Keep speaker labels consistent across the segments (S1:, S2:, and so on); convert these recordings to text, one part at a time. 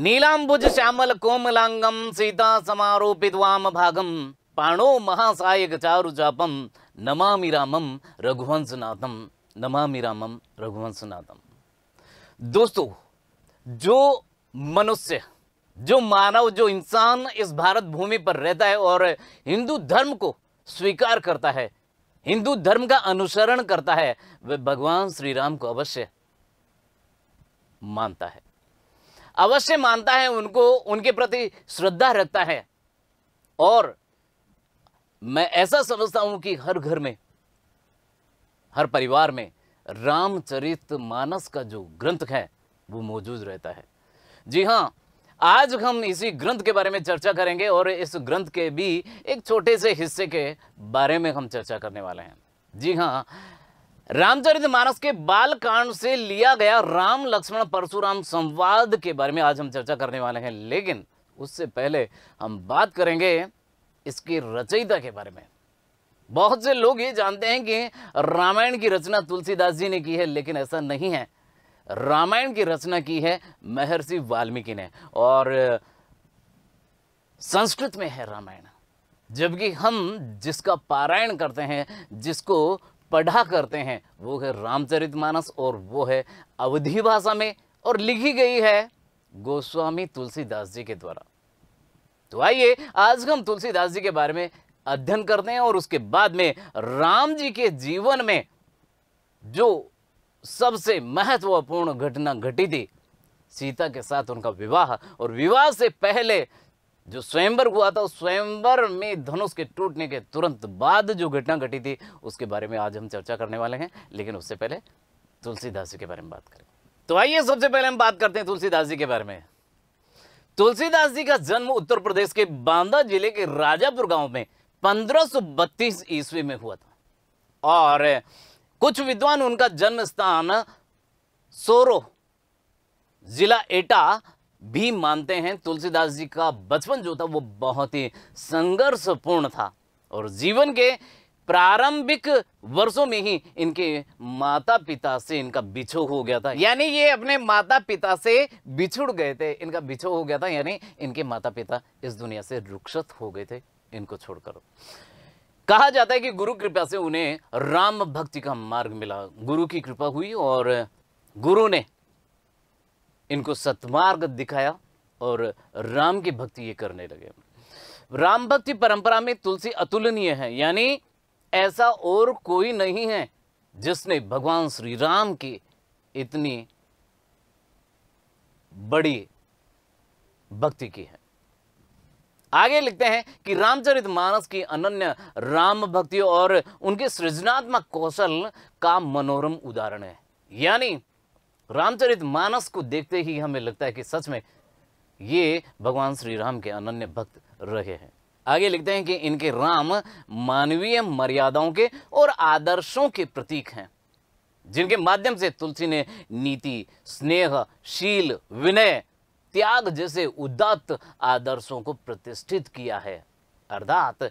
S1: नीलांबुज श्यामल कोमलांगम सीता समारोपित वाम भागम पाणो महासायक चारु जापम नमामि रामम नाथम नमामि रामम नाथम दोस्तों जो मनुष्य जो मानव जो इंसान इस भारत भूमि पर रहता है और हिंदू धर्म को स्वीकार करता है हिंदू धर्म का अनुसरण करता है वह भगवान श्री राम को अवश्य मानता है अवश्य मानता है उनको उनके प्रति श्रद्धा रखता है और मैं ऐसा समझता हूं कि हर घर में हर परिवार में रामचरित मानस का जो ग्रंथ है वो मौजूद रहता है जी हाँ आज हम इसी ग्रंथ के बारे में चर्चा करेंगे और इस ग्रंथ के भी एक छोटे से हिस्से के बारे में हम चर्चा करने वाले हैं जी हाँ रामचरित मानस के बाल कांड से लिया गया राम लक्ष्मण परशुराम संवाद के बारे में आज हम चर्चा करने वाले हैं लेकिन उससे पहले हम बात करेंगे इसकी रचयिता के बारे में बहुत से लोग ये जानते हैं कि रामायण की रचना तुलसीदास जी ने की है लेकिन ऐसा नहीं है रामायण की रचना की है महर्षि वाल्मीकि ने और संस्कृत में है रामायण जबकि हम जिसका पारायण करते हैं जिसको पढ़ा करते हैं वो है रामचरितमानस और वो है अवधि भाषा में और लिखी गई है गोस्वामी तुलसीदास जी के द्वारा तो आइए आज हम तुलसीदास जी के बारे में अध्ययन करते हैं और उसके बाद में राम जी के जीवन में जो सबसे महत्वपूर्ण घटना घटी थी सीता के साथ उनका विवाह और विवाह से पहले जो स्वयंवर हुआ था स्वयंवर में धनुष के टूटने के तुरंत बाद जो घटना घटी थी उसके बारे में आज हम चर्चा करने वाले हैं लेकिन उससे पहले तुलसीदास जी के बारे में बात करें तो आइए सबसे पहले हम बात करते हैं तुलसीदास जी के बारे में तुलसीदास जी का जन्म उत्तर प्रदेश के बांदा जिले के राजापुर गांव में पंद्रह ईस्वी में हुआ था और कुछ विद्वान उनका जन्म स्थान सोरो जिला एटा भी मानते हैं तुलसीदास जी का बचपन जो था वो बहुत ही संघर्षपूर्ण था और जीवन के प्रारंभिक वर्षों में ही इनके माता पिता से इनका बिछो हो गया था यानी ये अपने माता पिता से बिछुड़ गए थे इनका बिछो हो गया था यानी इनके माता पिता इस दुनिया से रुक्षत हो गए थे इनको छोड़कर कहा जाता है कि गुरु कृपा से उन्हें राम भक्ति का मार्ग मिला गुरु की कृपा हुई और गुरु ने इनको सतमार्ग दिखाया और राम की भक्ति ये करने लगे राम भक्ति परंपरा में तुलसी अतुलनीय है यानी ऐसा और कोई नहीं है जिसने भगवान श्री राम की इतनी बड़ी भक्ति की है आगे लिखते हैं कि रामचरित मानस की अनन्य राम भक्ति और उनके सृजनात्मक कौशल का मनोरम उदाहरण है यानी रामचरित मानस को देखते ही हमें लगता है कि सच में ये भगवान श्री राम के अनन्य भक्त रहे हैं आगे लिखते हैं कि इनके राम मानवीय मर्यादाओं के और आदर्शों के प्रतीक हैं जिनके माध्यम से तुलसी ने नीति स्नेह शील विनय त्याग जैसे उदात्त आदर्शों को प्रतिष्ठित किया है अर्थात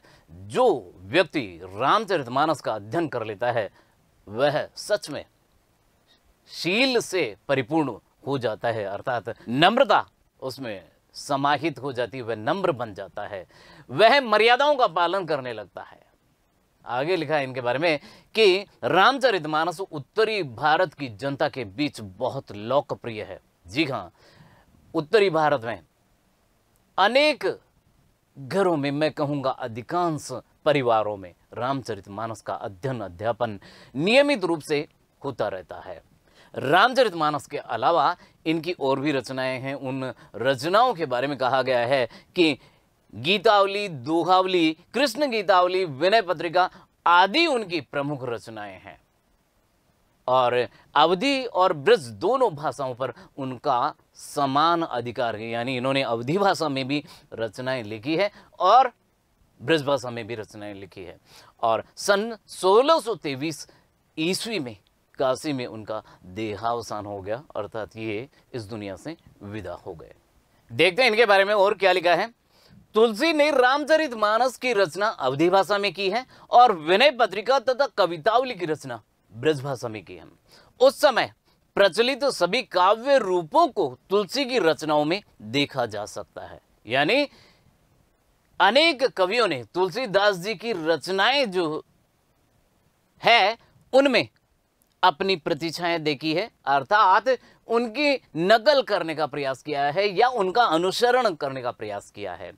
S1: जो व्यक्ति रामचरितमानस का अध्ययन कर लेता है वह सच में शील से परिपूर्ण हो जाता है अर्थात नम्रता उसमें समाहित हो जाती है वह नम्र बन जाता है वह मर्यादाओं का पालन करने लगता है आगे लिखा है इनके बारे में कि रामचरित मानस उत्तरी भारत की जनता के बीच बहुत लोकप्रिय है जी हाँ उत्तरी भारत में अनेक घरों में मैं कहूंगा अधिकांश परिवारों में रामचरित मानस का अध्ययन अध्यापन नियमित रूप से होता रहता है रामचरित मानस के अलावा इनकी और भी रचनाएं हैं उन रचनाओं के बारे में कहा गया है कि गीतावली दोहावली कृष्ण गीतावली विनय पत्रिका आदि उनकी प्रमुख रचनाएं हैं और अवधि और ब्रज दोनों भाषाओं पर उनका समान अधिकार है यानी इन्होंने अवधि भाषा में भी रचनाएं लिखी है और ब्रज भाषा में भी रचनाएं लिखी है और सन 1623 ईस्वी में काशी में उनका देहावसान हो गया अर्थात ये इस दुनिया से विदा हो गए देखते हैं इनके बारे में और क्या लिखा है तुलसी ने रामचरित मानस की रचना अवधि भाषा में की है और विनय पत्रिका तथा कवितावली की रचना ब्रज भाषा में की है उस समय प्रचलित तो सभी काव्य रूपों को तुलसी की रचनाओं में देखा जा सकता है यानी अनेक कवियों ने तुलसीदास जी की रचनाएं जो है उनमें अपनी प्रतिष्ठाएं देखी है अर्थात उनकी नकल करने का प्रयास किया है या उनका अनुसरण करने का प्रयास किया है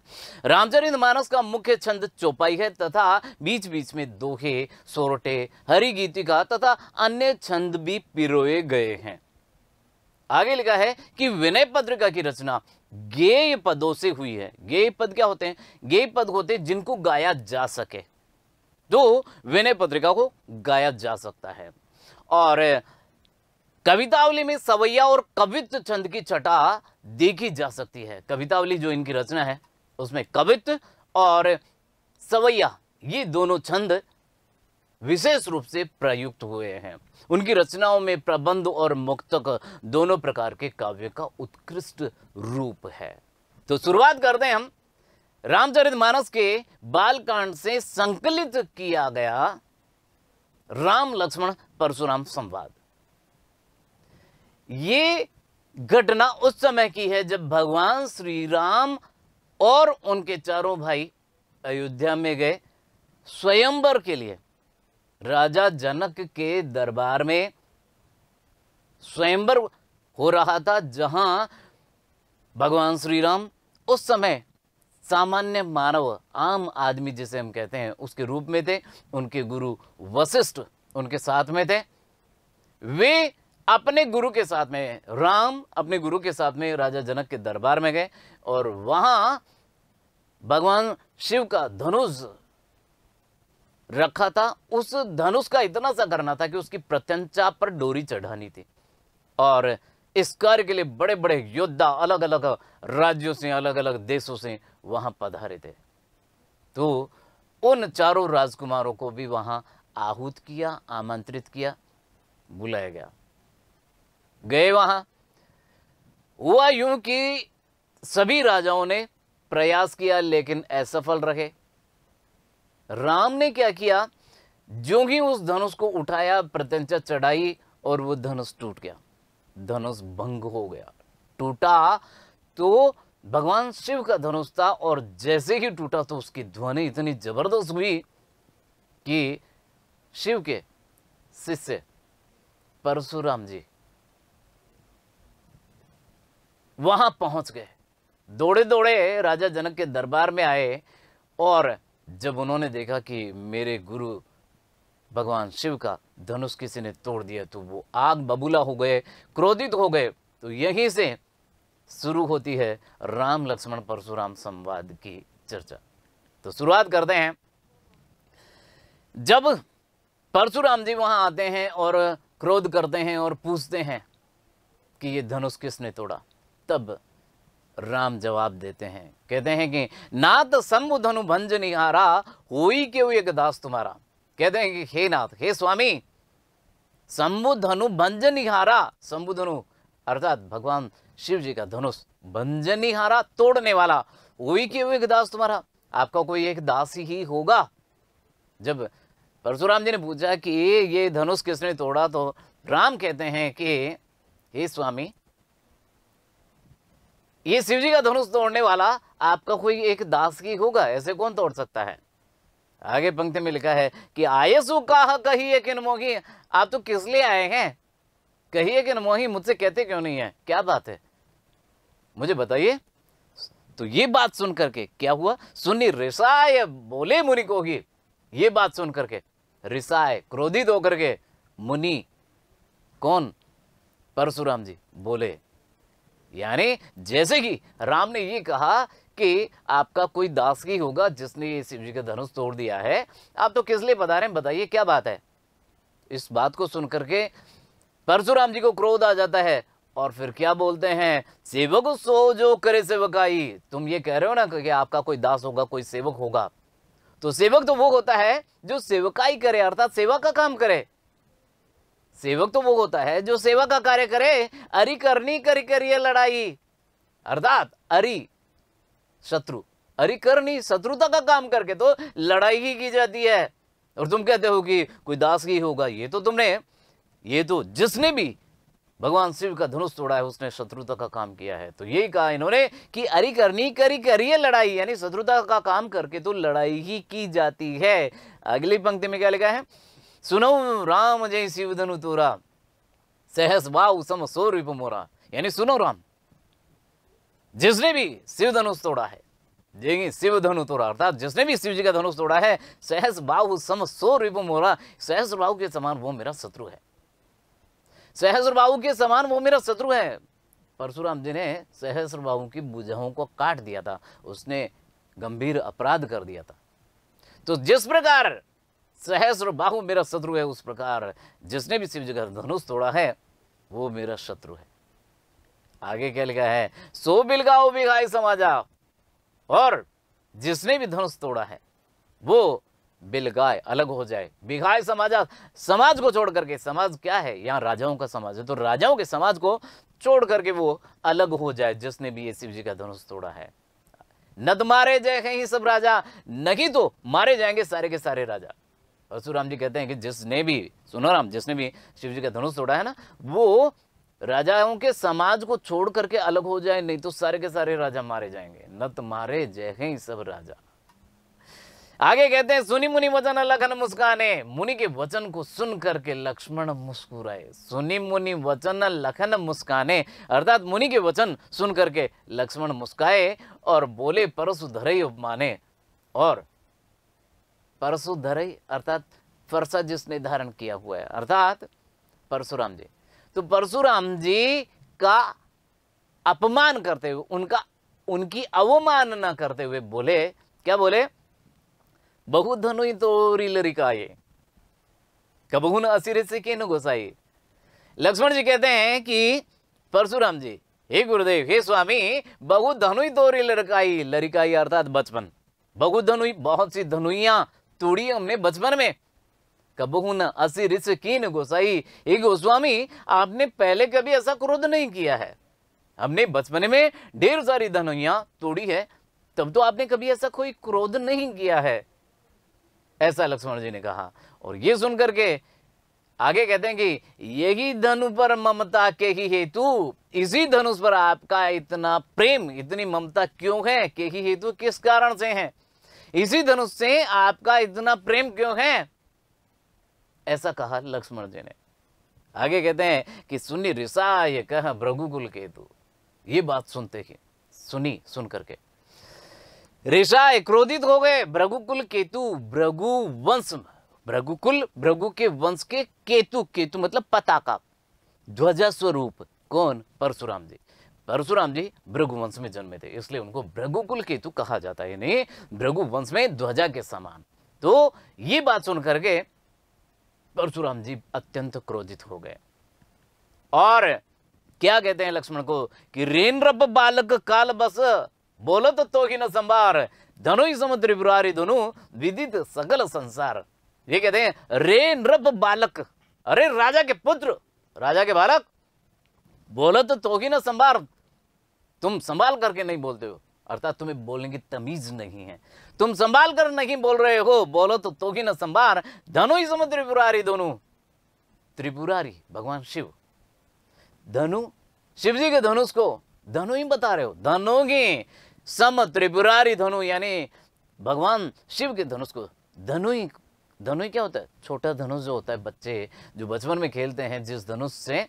S1: रामचरित मानस का मुख्य छंद चौपाई है तथा बीच बीच में दोहे सोरठे हरिगीतिका तथा अन्य छंद भी पिरोए गए हैं आगे लिखा है कि विनय पत्रिका की रचना गेय पदों से हुई है गेय पद क्या होते हैं गेय पद होते हैं जिनको गाया जा सके तो विनय पत्रिका को गाया जा सकता है और कवितावली में सवैया और कवित्व छंद की छटा देखी जा सकती है कवितावली जो इनकी रचना है उसमें कवित्व और सवैया ये दोनों छंद विशेष रूप से प्रयुक्त हुए हैं उनकी रचनाओं में प्रबंध और मुक्तक दोनों प्रकार के काव्य का उत्कृष्ट रूप है तो शुरुआत करते हैं हम रामचरितमानस के बालकांड से संकलित किया गया राम लक्ष्मण परशुराम संवाद ये घटना उस समय की है जब भगवान श्री राम और उनके चारों भाई अयोध्या में गए स्वयंवर के लिए राजा जनक के दरबार में स्वयंवर हो रहा था जहां भगवान श्री राम उस समय सामान्य मानव आम आदमी जिसे हम कहते हैं उसके रूप में थे उनके गुरु वशिष्ठ उनके साथ में थे वे अपने गुरु के साथ में राम अपने गुरु के साथ में राजा जनक के दरबार में गए और वहां भगवान शिव का धनुष रखा था उस धनुष का इतना सा करना था कि उसकी प्रत्यंचा पर डोरी चढ़ानी थी और इस कार्य के लिए बड़े बड़े योद्धा अलग अलग राज्यों से अलग अलग देशों से वहाँ पधारे थे तो उन चारों राजकुमारों को भी वहाँ आहूत किया आमंत्रित किया बुलाया गया गए वहाँ हुआ यूं कि सभी राजाओं ने प्रयास किया लेकिन असफल रहे राम ने क्या किया जो ही उस धनुष को उठाया प्रत्यंचा चढ़ाई और वो धनुष टूट गया धनुष भंग हो गया टूटा तो भगवान शिव का धनुष था और जैसे ही टूटा तो उसकी ध्वनि इतनी जबरदस्त हुई कि शिव के शिष्य परशुराम जी वहां पहुंच गए दौड़े दौड़े राजा जनक के दरबार में आए और जब उन्होंने देखा कि मेरे गुरु भगवान शिव का धनुष किसी ने तोड़ दिया तो वो आग बबूला हो गए क्रोधित हो गए तो यहीं से शुरू होती है राम लक्ष्मण परशुराम संवाद की चर्चा तो शुरुआत करते हैं जब परशुराम जी वहां आते हैं और क्रोध करते हैं और पूछते हैं कि ये धनुष किसने तोड़ा तब राम जवाब देते हैं कहते हैं कि नाथ शंभु धनु भंज निहारा हो क्यों एक दास तुम्हारा कहते हैं कि हे नाथ हे स्वामी शंभु धनु भंज निहारा शंभु धनु अर्थात भगवान शिव जी का धनुष बंजनी हारा तोड़ने वाला वही क्यों एक दास तुम्हारा आपका कोई एक दास ही होगा जब परशुराम जी ने पूछा कि ये धनुष किसने तोड़ा तो राम कहते हैं कि हे स्वामी ये शिव जी का धनुष तोड़ने वाला आपका कोई एक दास ही होगा ऐसे कौन तोड़ सकता है आगे पंक्ति में लिखा है कि आयसु कहा कही एक मोगी आप तो किस लिए आए हैं कहिए कि नमोही मुझसे कहते क्यों नहीं है क्या बात है मुझे बताइए तो ये बात सुन करके क्या हुआ सुनी रिसाय बोले मुनि को ही ये बात सुन करके रिसाय क्रोधित होकर के मुनि कौन परशुराम जी बोले यानी जैसे कि राम ने ये कहा कि आपका कोई दास ही होगा जिसने ये शिव जी का धनुष तोड़ दिया है आप तो किस लिए बता रहे हैं बताइए क्या बात है इस बात को सुनकर के परशुराम जी को क्रोध आ जाता है और फिर क्या बोलते हैं सेवक सो जो करे सेवकाई तुम ये कह रहे हो ना कि आपका कोई दास होगा कोई सेवक होगा तो सेवक तो वो होता है जो सेवकाई करे अर्थात सेवा का काम करे सेवक तो वो होता है जो सेवा का कार्य करे अरी करनी करी करिए लड़ाई अर्थात अरी शत्रु अरि करनी शत्रुता का काम करके तो लड़ाई ही की जाती है और तुम कहते हो कि कोई दास ही होगा ये तो तुमने ये तो जिसने भी भगवान शिव का धनुष तोड़ा है उसने शत्रुता का काम किया है तो यही कहा इन्होंने कि अरी करनी करी करिए लड़ाई यानी शत्रुता का काम करके तो लड़ाई ही की जाती है अगली पंक्ति में क्या लिखा है सुनो राम जय शिव धनु तोरा सहस वाह मोरा यानी सुनो राम जिसने भी शिव धनुष तोड़ा है जी शिव धनु तोड़ा अर्थात जिसने भी शिव जी का धनुष तोड़ा है सहस बाहु समोरा सो रिप मोरा सहस बाहु के समान वो मेरा शत्रु है सहस्र बाहु के समान वो मेरा शत्रु है परशुराम जी ने सहस्र बाहु की बुझाओं को काट दिया था उसने गंभीर अपराध कर दिया था तो जिस प्रकार सहस्र बाहु मेरा शत्रु है उस प्रकार जिसने भी शिव जी का धनुष तोड़ा है वो मेरा शत्रु है आगे क्या लिखा है सो बिलगाओ बिघाई समाजा और जिसने भी धनुष तोड़ा है वो बिलगाय अलग हो जाए बिघाय समाज समाज को छोड़ करके समाज क्या है यहाँ राजाओं का समाज है तो राजाओं के समाज को छोड़ करके वो अलग हो जाए जिसने भी ये शिव जी का धनुष तोड़ा है नद तो मारे जय ही सब राजा नहीं तो मारे जाएंगे सारे के सारे राजा परशुराम जी कहते हैं कि जिसने भी सुनो राम जिसने भी शिव जी का धनुष तोड़ा है ना वो राजाओं के समाज को छोड़ करके अलग हो जाए नहीं तो सारे के सारे राजा मारे जाएंगे नत तो मारे जय है ही सब राजा आगे कहते हैं सुनी मुनि वचन लखन मुस्काने मुनि के वचन को सुन करके लक्ष्मण मुस्कुराए सुनी मुनि वचन लखन मुस्काने अर्थात मुनि के वचन सुन करके लक्ष्मण मुस्काए और बोले धरई उपमाने और धरई अर्थात फरसा जिसने धारण किया हुआ है अर्थात परशुराम जी तो परशुराम जी का अपमान करते हुए उनका उनकी अवमानना करते हुए बोले क्या बोले ಬಹು धनु तोरी काये कबहुन असिरे से केनु घुसाई लक्ष्मण जी कहते हैं कि परशुराम जी हे गुरुदेव हे स्वामी बहुत धनु तोरी लड़काई लरिकाई अर्थात बचपन बहुत धनु बहुत सी धनुया तोड़ी हमने बचपन में कबहुन असी रिस न गोसाई हे गोस्वामी आपने पहले कभी ऐसा क्रोध नहीं किया है हमने बचपन में ढेर सारी धनुया तोड़ी है तब तो आपने कभी ऐसा कोई क्रोध नहीं किया है ऐसा लक्ष्मण जी ने कहा और ये सुन करके आगे कहते हैं कि यही धनु पर ममता के ही हेतु इसी धनुष पर आपका इतना प्रेम इतनी ममता क्यों है के ही हेतु किस कारण से है इसी धनुष से आपका इतना प्रेम क्यों है ऐसा कहा लक्ष्मण जी ने आगे कहते हैं कि सुनी ये कह भ्रघुकुल केतु ये बात सुनते ही सुनी सुन करके ऋषा क्रोधित हो गए भ्रगुकुल केतु भ्रगु वंश भ्रगुकुल भ्रगु के वंश के केतु केतु मतलब पताका ध्वजा स्वरूप कौन परशुराम जी परशुराम जी भृगु वंश में जन्मे थे इसलिए उनको भ्रगुकुल केतु कहा जाता है यानी भृगु वंश में ध्वजा के समान तो ये बात सुन करके परशुराम जी अत्यंत क्रोधित हो गए और क्या कहते हैं लक्ष्मण को कि रब बालक काल बस बोलत तो संभार धनु समुद्र बुरारी धनु विदित सकल संसार ये कहते हैं रे नृप बालक अरे राजा के पुत्र राजा के बालक बोलत तोहिन संभार तुम संभाल करके नहीं बोलते हो अर्थात तुम्हें बोलने की तमीज नहीं है तुम संभाल कर नहीं बोल रहे हो बोलो तो तोगी न संभार धनु ही समुद्र त्रिपुरारी दोनों त्रिपुरारी भगवान शिव धनु शिवजी के धनुष को धनु ही बता रहे हो धनोगी सम त्रिपुरारी धनु यानी भगवान शिव के धनुष को धनुई धनुई क्या होता है छोटा धनुष जो होता है बच्चे जो बचपन में खेलते हैं जिस धनुष से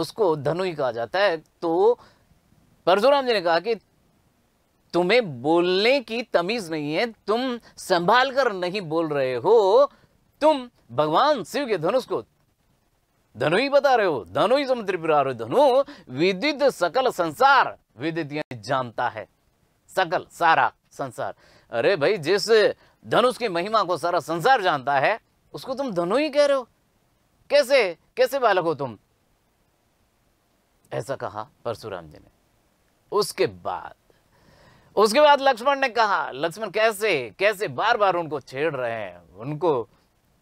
S1: उसको धनुई कहा जाता है तो परशुराम जी ने कहा कि तुम्हें बोलने की तमीज नहीं है तुम संभाल कर नहीं बोल रहे हो तुम भगवान शिव के धनुष को धनु ही बता रहे हो धनु ही सम धनु विदित सकल संसार विदित जानता है सकल सारा संसार अरे भाई जिस धनुष की महिमा को सारा संसार जानता है उसको तुम धनु ही कह रहे हो कैसे कैसे बालक हो तुम ऐसा कहा परशुराम जी ने उसके बाद उसके बाद लक्ष्मण ने कहा लक्ष्मण कैसे कैसे बार बार उनको छेड़ रहे हैं उनको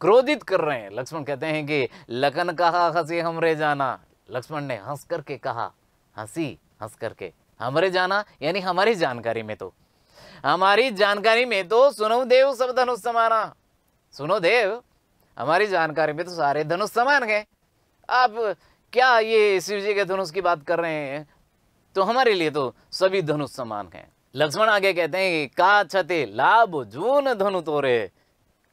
S1: क्रोधित कर रहे हैं लक्ष्मण कहते हैं कि लखन कहा हंसी हमरे जाना लक्ष्मण ने हंस करके कहा हंसी हंस करके हमारे जाना यानी हमारी जानकारी में तो हमारी जानकारी में तो सुनो देव सब धनुष समाना सुनो देव हमारी जानकारी में तो सारे धनुष समान गए आप क्या ये शिव जी के धनुष की बात कर रहे हैं तो हमारे लिए तो सभी धनुष समान हैं लक्ष्मण आगे कहते हैं का क्षति लाभ जून धनु तोरे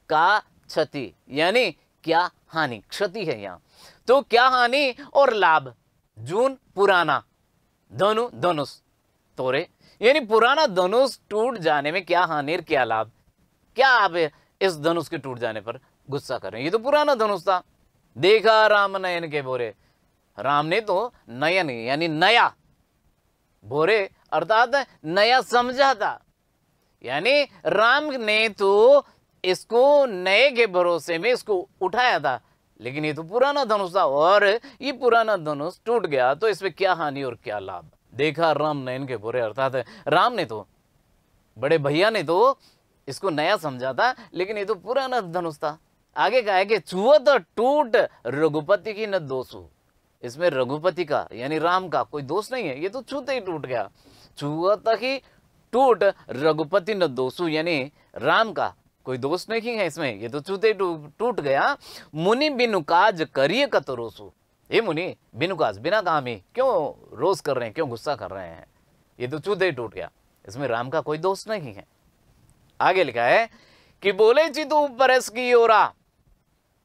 S1: का क्षति यानी क्या हानि क्षति है यहाँ तो क्या हानि और लाभ जून पुराना धनु धनुष तोरे यानी पुराना धनुष टूट जाने में क्या हानि क्या लाभ क्या आप इस धनुष के टूट जाने पर गुस्सा कर रहे हैं ये तो पुराना धनुष था देखा राम नयन के बोरे राम ने तो नयन यानी नया बोरे अर्थात नया समझा था यानी राम ने तो इसको नए के भरोसे में इसको उठाया था लेकिन ये तो पुराना धनुष था और ये पुराना धनुष टूट गया तो इसमें क्या हानि और क्या लाभ देखा राम ने इनके बुरे अर्थात राम ने तो बड़े भैया ने तो इसको नया समझा था लेकिन ये तो पुराना धनुष था आगे कहा है कि छुअत टूट रघुपति की न दोषु इसमें रघुपति का यानी राम का कोई दोष नहीं है ये तो छूते ही टूट गया छुअत ही टूट रघुपति न दोषु यानी राम का कोई दोष नहीं है इसमें ये तो चूते टूट गया मुनि बिनुकाज करिए कतो रोसो ये मुनि बिनुकाज बिना काम ही क्यों रोस कर रहे हैं क्यों गुस्सा कर रहे हैं ये तो चूते टूट गया इसमें राम का कोई दोष नहीं है आगे लिखा है कि बोले चितु परस की ओरा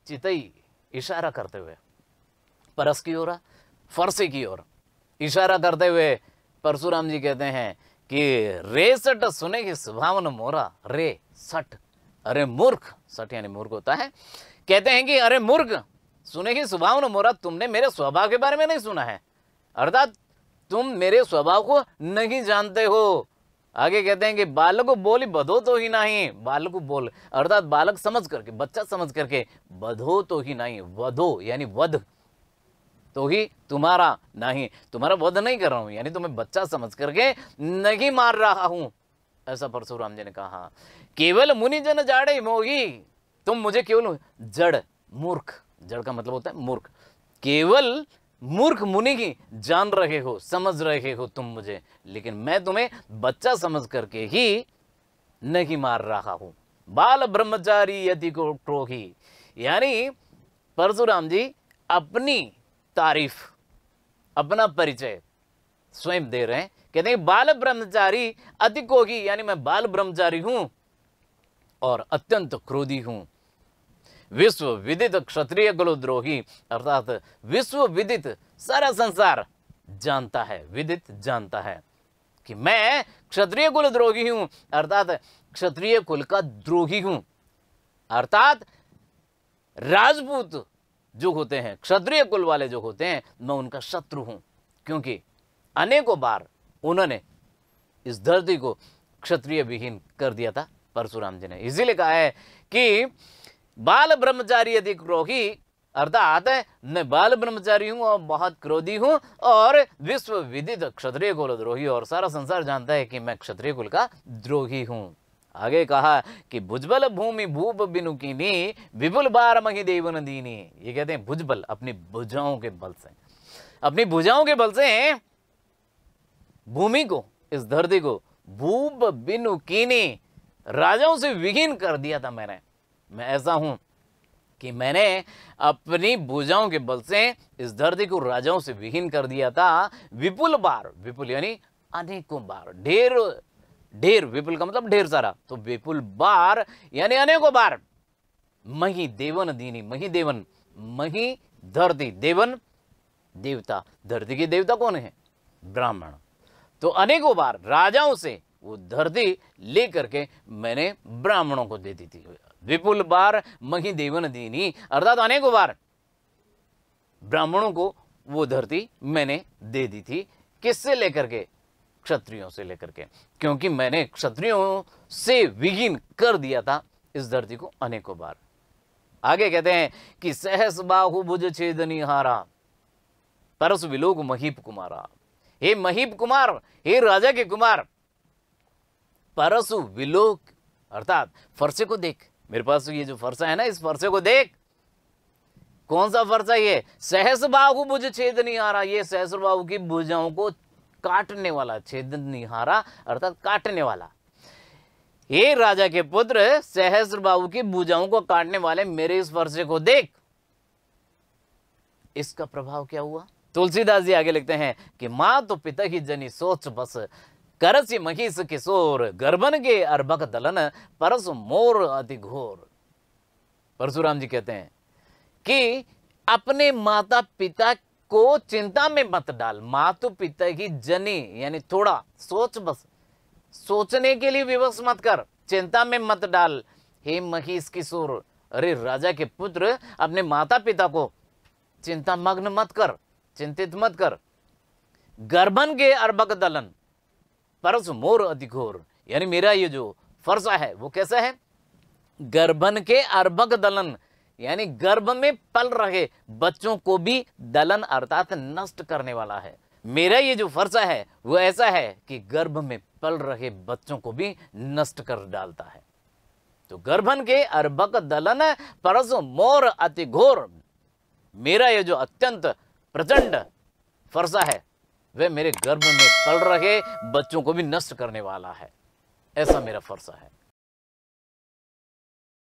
S1: चितई इशारा करते हुए परस की ओरा फरसे की ओर इशारा करते हुए परशुराम जी कहते हैं कि रे सट सुने की सुभावन मोरा रे सट अरे मूर्ख सठ यानी मूर्ख होता है कहते हैं कि अरे मूर्ख सुने ही स्वभाव न मोरा तुमने मेरे स्वभाव के बारे में नहीं सुना है अर्थात तुम मेरे स्वभाव को नहीं जानते हो आगे कहते हैं कि बालक बोली बधो तो ही नहीं बालक बोल अर्थात बालक समझ करके बच्चा समझ करके बधो तो ही नहीं वधो यानी वध तो ही तुम्हारा नहीं तुम्हारा वध नहीं कर रहा हूं यानी तुम्हें तो बच्चा समझ करके नहीं मार रहा हूं ऐसा परशुराम जी ने कहा हाँ, केवल मुनि जन जाड़े मोगी तुम मुझे केवल जड़ मूर्ख जड़ का मतलब होता है मूर्ख केवल मूर्ख मुनि की जान रहे हो समझ रहे हो तुम मुझे लेकिन मैं तुम्हें बच्चा समझ करके ही नहीं मार रहा हूं बाल ब्रह्मचारी यदि को क्रोही यानी परशुराम जी अपनी तारीफ अपना परिचय स्वयं दे रहे हैं कहते हैं बाल ब्रह्मचारी अति कोगी यानी मैं बाल ब्रह्मचारी हूं और अत्यंत क्रोधी हूं विश्व विदित क्षत्रिय कुलद्रोही अर्थात विश्व विदित सारा संसार जानता है विदित जानता है कि मैं क्षत्रिय कुलद्रोही हूं अर्थात क्षत्रिय कुल का द्रोही हूं अर्थात राजपूत जो होते हैं क्षत्रिय कुल वाले जो होते हैं मैं उनका शत्रु हूं क्योंकि अनेकों बार उन्होंने इस धरती को क्षत्रिय विहीन कर दिया था परशुराम जी ने इसीलिए कहा है कि बाल ब्रह्मचारी यदि क्रोही अर्थात मैं बाल ब्रह्मचारी हूं और बहुत क्रोधी हूं और विश्व विदित क्षत्रिय कुल द्रोही और सारा संसार जानता है कि मैं क्षत्रिय कुल का द्रोही हूं आगे कहा कि भुजबल भूमि भूप बिनुकिनी विपुल बार मही देव नदीनी ये कहते हैं भुजबल अपनी भुजाओं के बल से अपनी भुजाओं के बल से भूमि को इस धरती को भूप बिनु कीनी राजाओं से विहीन कर दिया था मैंने मैं ऐसा हूं कि मैंने अपनी भुजाओं के बल से इस धरती को राजाओं से विहीन कर दिया था विपुल बार विपुल यानी अनेकों बार ढेर ढेर विपुल का मतलब ढेर सारा तो विपुल बार यानी अनेकों बार मही देवन दीनी मही देवन मही धरती देवन देवता धरती के देवता कौन है ब्राह्मण तो अनेकों बार राजाओं से वो धरती लेकर के मैंने ब्राह्मणों को दे दी थी विपुल बार मही देवन दीनी अर्थात अनेकों बार ब्राह्मणों को वो धरती मैंने दे दी थी किससे लेकर के क्षत्रियों से लेकर के क्योंकि मैंने क्षत्रियों से विघिन कर दिया था इस धरती को अनेकों बार आगे कहते हैं कि सहस बाहु भुज छेदनी हारा परस विलोक महीप कुमारा हे महीब कुमार हे राजा के कुमार परसु विलोक अर्थात फरसे को देख मेरे पास तो ये जो फरसा है ना इस फरसे को देख कौन सा फरसा ये सहस बाहू बुझ छेद नहीं रहा ये सहस बाहू की भुजाओं को काटने वाला छेद निहारा अर्थात काटने वाला हे राजा के पुत्र सहस्र बाबू की भुजाओं को काटने वाले मेरे इस फरसे को देख इसका प्रभाव क्या हुआ तुलसीदास जी आगे लिखते हैं कि माँ तो पिता की जनी सोच बस करसी मखीस किशोर गर्भन के अर्भक दलन परस मोर अति घोर परशुराम जी कहते हैं कि अपने माता पिता को चिंता में मत डाल मातु पिता की जनी यानी थोड़ा सोच बस सोचने के लिए विवश मत कर चिंता में मत डाल हे महीस किशोर अरे राजा के पुत्र अपने माता पिता को चिंता मग्न मत कर चिंतित मत कर गर्भन के अरबक दलन परस मोर अधिकोर यानी मेरा ये जो फरसा है वो कैसा है गर्भन के अरबक दलन यानी गर्भ में पल रहे बच्चों को भी दलन अर्थात नष्ट करने वाला है मेरा ये जो फरसा है वो ऐसा है कि गर्भ में पल रहे बच्चों को भी नष्ट कर डालता है तो गर्भन के अरबक दलन परस मोर अति घोर मेरा ये जो अत्यंत प्रचंड फर्जा है वह मेरे गर्भ में पल रहे बच्चों को भी नष्ट करने वाला है ऐसा मेरा फर्जा है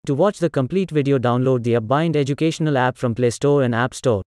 S1: to watch the complete video download the educational app from play store and app store